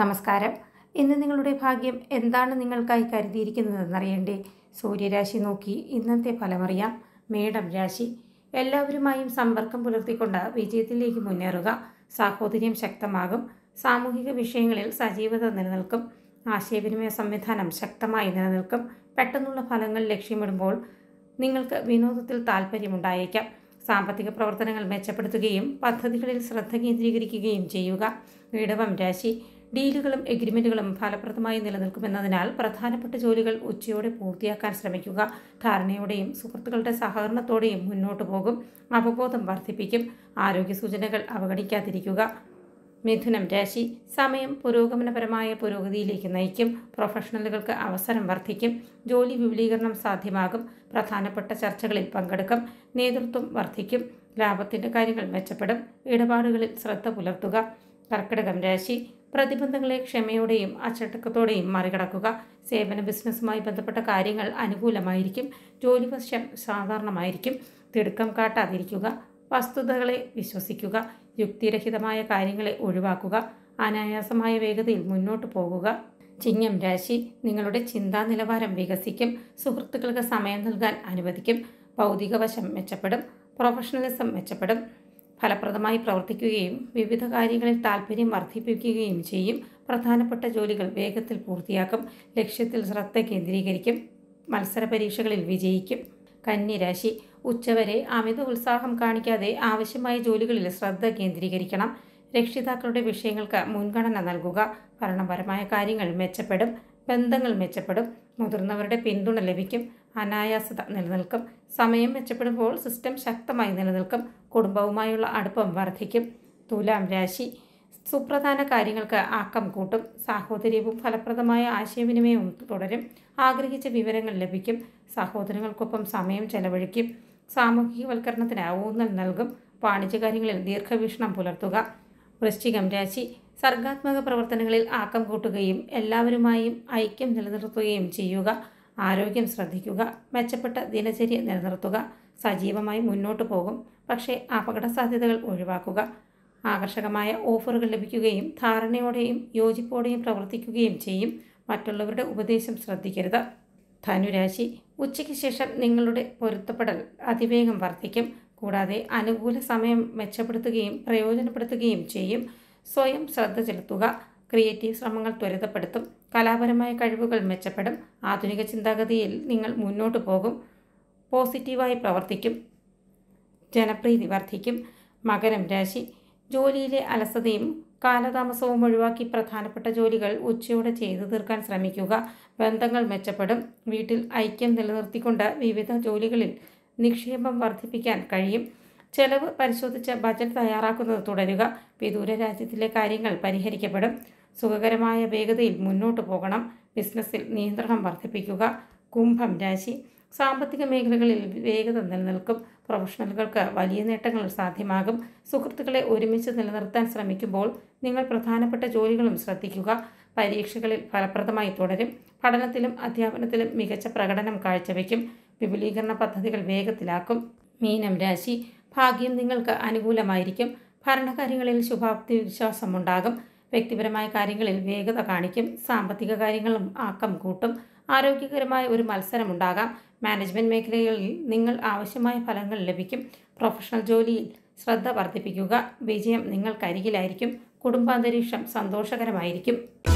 നമസ്കാരം ഇന്ന് നിങ്ങളുടെ ഭാഗ്യം എന്താണ് നിങ്ങൾക്കായി കരുതിയിരിക്കുന്നതെന്നറിയണ്ടേ സൂര്യരാശി നോക്കി ഇന്നത്തെ ഫലമറിയാം മേടം രാശി എല്ലാവരുമായും സമ്പർക്കം പുലർത്തിക്കൊണ്ട് വിജയത്തിലേക്ക് മുന്നേറുക സാഹോദര്യം ശക്തമാകും സാമൂഹിക വിഷയങ്ങളിൽ സജീവത നിലനിൽക്കും ആശയവിനിമയ സംവിധാനം ശക്തമായി നിലനിൽക്കും പെട്ടെന്നുള്ള ഫലങ്ങൾ ലക്ഷ്യമിടുമ്പോൾ നിങ്ങൾക്ക് വിനോദത്തിൽ താല്പര്യമുണ്ടായേക്കാം സാമ്പത്തിക പ്രവർത്തനങ്ങൾ മെച്ചപ്പെടുത്തുകയും പദ്ധതികളിൽ ശ്രദ്ധ കേന്ദ്രീകരിക്കുകയും ചെയ്യുക വിടവം രാശി ഡീലുകളും എഗ്രിമെന്റുകളും ഫലപ്രദമായി നിലനിൽക്കുമെന്നതിനാൽ പ്രധാനപ്പെട്ട ജോലികൾ ഉച്ചയോടെ പൂർത്തിയാക്കാൻ ശ്രമിക്കുക ധാരണയോടെയും സുഹൃത്തുക്കളുടെ സഹകരണത്തോടെയും മുന്നോട്ടു പോകും അവബോധം വർദ്ധിപ്പിക്കും ആരോഗ്യ സൂചനകൾ അവഗണിക്കാതിരിക്കുക മിഥുനം രാശി സമയം പുരോഗമനപരമായ പുരോഗതിയിലേക്ക് നയിക്കും പ്രൊഫഷണലുകൾക്ക് അവസരം വർദ്ധിക്കും ജോലി വിപുലീകരണം സാധ്യമാകും പ്രധാനപ്പെട്ട ചർച്ചകളിൽ പങ്കെടുക്കും നേതൃത്വം വർദ്ധിക്കും ലാഭത്തിൻ്റെ കാര്യങ്ങൾ മെച്ചപ്പെടും ഇടപാടുകളിൽ ശ്രദ്ധ പുലർത്തുക കർക്കിടകം രാശി പ്രതിബന്ധങ്ങളെ ക്ഷമയോടെയും അച്ചടക്കത്തോടെയും മറികടക്കുക സേവന ബിസിനസ്സുമായി ബന്ധപ്പെട്ട കാര്യങ്ങൾ അനുകൂലമായിരിക്കും ജോലി വശം സാധാരണമായിരിക്കും തിടുക്കം കാട്ടാതിരിക്കുക വസ്തുതകളെ വിശ്വസിക്കുക യുക്തിരഹിതമായ കാര്യങ്ങളെ ഒഴിവാക്കുക അനായാസമായ വേഗതയിൽ മുന്നോട്ട് പോകുക ചിങ്ങം രാശി നിങ്ങളുടെ ചിന്താ നിലവാരം വികസിക്കും സുഹൃത്തുക്കൾക്ക് സമയം നൽകാൻ അനുവദിക്കും ഭൗതികവശം മെച്ചപ്പെടും പ്രൊഫഷണലിസം മെച്ചപ്പെടും ഫലപ്രദമായി പ്രവർത്തിക്കുകയും വിവിധ കാര്യങ്ങളിൽ താല്പര്യം വർദ്ധിപ്പിക്കുകയും ചെയ്യും പ്രധാനപ്പെട്ട ജോലികൾ വേഗത്തിൽ പൂർത്തിയാക്കും ലക്ഷ്യത്തിൽ ശ്രദ്ധ കേന്ദ്രീകരിക്കും മത്സര പരീക്ഷകളിൽ വിജയിക്കും കന്നിരാശി ഉച്ചവരെ അമിത ഉത്സാഹം കാണിക്കാതെ ആവശ്യമായ ജോലികളിൽ ശ്രദ്ധ കേന്ദ്രീകരിക്കണം രക്ഷിതാക്കളുടെ വിഷയങ്ങൾക്ക് മുൻഗണന നൽകുക ഭരണപരമായ കാര്യങ്ങൾ മെച്ചപ്പെടും ബന്ധങ്ങൾ മെച്ചപ്പെടും മുതിർന്നവരുടെ പിന്തുണ ലഭിക്കും അനായാസത നിലനിൽക്കും സമയം മെച്ചപ്പെടുമ്പോൾ സിസ്റ്റം ശക്തമായി നിലനിൽക്കും കുടുംബവുമായുള്ള അടുപ്പം വർദ്ധിക്കും തുലാം രാശി സുപ്രധാന കാര്യങ്ങൾക്ക് ആക്കം കൂട്ടും സാഹോദര്യവും ഫലപ്രദമായ ആശയവിനിമയവും തുടരും ആഗ്രഹിച്ച വിവരങ്ങൾ ലഭിക്കും സഹോദരങ്ങൾക്കൊപ്പം സമയം ചെലവഴിക്കും സാമൂഹികവൽക്കരണത്തിന് ഊന്നൽ നൽകും വാണിജ്യകാര്യങ്ങളിൽ ദീർഘവീക്ഷണം പുലർത്തുക വൃശ്ചികം രാശി സർഗാത്മക പ്രവർത്തനങ്ങളിൽ ആക്കം കൂട്ടുകയും എല്ലാവരുമായും ഐക്യം നിലനിർത്തുകയും ചെയ്യുക ആരോഗ്യം ശ്രദ്ധിക്കുക മെച്ചപ്പെട്ട ദിനചര്യ നിലനിർത്തുക സജീവമായി മുന്നോട്ട് പോകും പക്ഷേ അപകട സാധ്യതകൾ ഒഴിവാക്കുക ആകർഷകമായ ഓഫറുകൾ ലഭിക്കുകയും ധാരണയോടെയും യോജിപ്പോടെയും പ്രവർത്തിക്കുകയും ചെയ്യും മറ്റുള്ളവരുടെ ഉപദേശം ശ്രദ്ധിക്കരുത് ധനുരാശി ഉച്ചയ്ക്ക് ശേഷം നിങ്ങളുടെ പൊരുത്തപ്പെടൽ അതിവേഗം വർദ്ധിക്കും കൂടാതെ അനുകൂല സമയം മെച്ചപ്പെടുത്തുകയും പ്രയോജനപ്പെടുത്തുകയും ചെയ്യും സ്വയം ശ്രദ്ധ ചെലുത്തുക ക്രിയേറ്റീവ് ശ്രമങ്ങൾ ത്വരിതപ്പെടുത്തും കലാപരമായ കഴിവുകൾ മെച്ചപ്പെടും ആധുനിക ചിന്താഗതിയിൽ നിങ്ങൾ മുന്നോട്ട് പോകും പോസിറ്റീവായി പ്രവർത്തിക്കും ജനപ്രീതി വർദ്ധിക്കും മകരം രാശി ജോലിയിലെ അലസതയും കാലതാമസവും ഒഴിവാക്കി പ്രധാനപ്പെട്ട ജോലികൾ ഉച്ചയോടെ ചെയ്തു തീർക്കാൻ ശ്രമിക്കുക ബന്ധങ്ങൾ മെച്ചപ്പെടും വീട്ടിൽ ഐക്യം നിലനിർത്തിക്കൊണ്ട് വിവിധ ജോലികളിൽ നിക്ഷേപം വർദ്ധിപ്പിക്കാൻ കഴിയും ചെലവ് പരിശോധിച്ച് ബജറ്റ് തയ്യാറാക്കുന്നത് തുടരുക വിദൂര രാജ്യത്തിലെ കാര്യങ്ങൾ പരിഹരിക്കപ്പെടും സുഖകരമായ വേഗതയിൽ മുന്നോട്ടു പോകണം ബിസിനസ്സിൽ നിയന്ത്രണം വർദ്ധിപ്പിക്കുക കുംഭം രാശി സാമ്പത്തിക മേഖലകളിൽ വേഗത നിലനിൽക്കും പ്രൊഫഷണലുകൾക്ക് വലിയ നേട്ടങ്ങൾ സാധ്യമാകും സുഹൃത്തുക്കളെ ഒരുമിച്ച് നിലനിർത്താൻ ശ്രമിക്കുമ്പോൾ നിങ്ങൾ പ്രധാനപ്പെട്ട ജോലികളും ശ്രദ്ധിക്കുക പരീക്ഷകളിൽ ഫലപ്രദമായി തുടരും പഠനത്തിലും അധ്യാപനത്തിലും മികച്ച പ്രകടനം കാഴ്ചവെക്കും വിപുലീകരണ പദ്ധതികൾ വേഗത്തിലാക്കും മീനം രാശി ഭാഗ്യം നിങ്ങൾക്ക് അനുകൂലമായിരിക്കും ഭരണകാര്യങ്ങളിൽ ശുഭാപ്തി വിശ്വാസമുണ്ടാകും വ്യക്തിപരമായ കാര്യങ്ങളിൽ വേഗത കാണിക്കും സാമ്പത്തിക കാര്യങ്ങളും ആക്കം കൂട്ടും ആരോഗ്യകരമായ ഒരു മത്സരം ഉണ്ടാകാം മാനേജ്മെൻറ്റ് മേഖലകളിൽ നിങ്ങൾ ആവശ്യമായ ഫലങ്ങൾ ലഭിക്കും പ്രൊഫഷണൽ ജോലിയിൽ ശ്രദ്ധ വർദ്ധിപ്പിക്കുക വിജയം നിങ്ങൾക്കരികിലായിരിക്കും കുടുംബാന്തരീക്ഷം സന്തോഷകരമായിരിക്കും